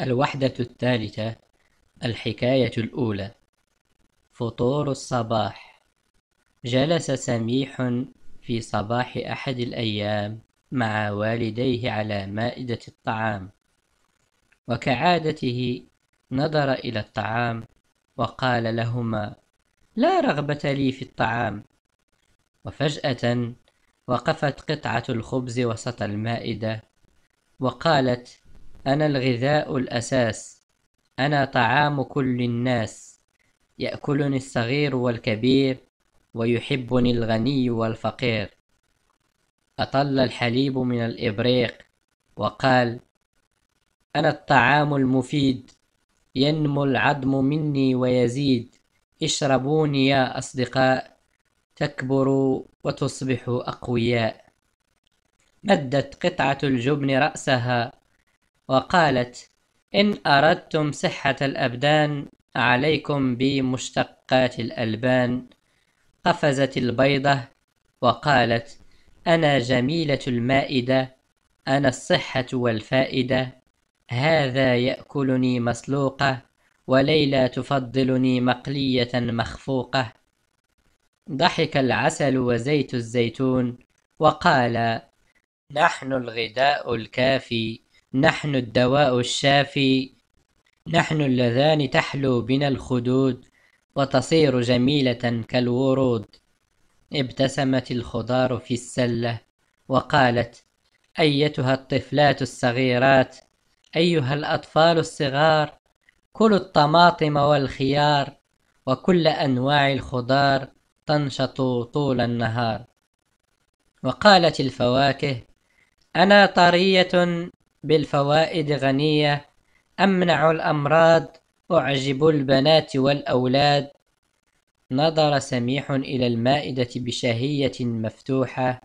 الوحدة الثالثة الحكاية الأولى فطور الصباح جلس سميح في صباح أحد الأيام مع والديه على مائدة الطعام وكعادته نظر إلى الطعام وقال لهما لا رغبة لي في الطعام وفجأة وقفت قطعة الخبز وسط المائدة وقالت أنا الغذاء الأساس أنا طعام كل الناس يأكلني الصغير والكبير ويحبني الغني والفقير أطل الحليب من الإبريق وقال أنا الطعام المفيد ينمو العظم مني ويزيد اشربوني يا أصدقاء تكبروا وتصبحوا أقوياء مدت قطعة الجبن رأسها وقالت إن أردتم صحة الأبدان عليكم بمشتقات الألبان قفزت البيضة وقالت أنا جميلة المائدة أنا الصحة والفائدة هذا يأكلني مسلوقة وليلى تفضلني مقلية مخفوقة ضحك العسل وزيت الزيتون وقال نحن الغذاء الكافي نحن الدواء الشافي نحن اللذان تحلو بنا الخدود وتصير جميلة كالورود ابتسمت الخضار في السلة وقالت أيتها الطفلات الصغيرات أيها الأطفال الصغار كلوا الطماطم والخيار وكل أنواع الخضار تنشط طول النهار وقالت الفواكه أنا طرية بالفوائد غنية أمنع الأمراض أعجب البنات والأولاد نظر سميح إلى المائدة بشهية مفتوحة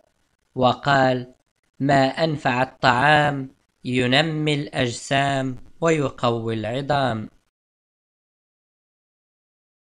وقال ما أنفع الطعام ينمي الأجسام ويقوي العظام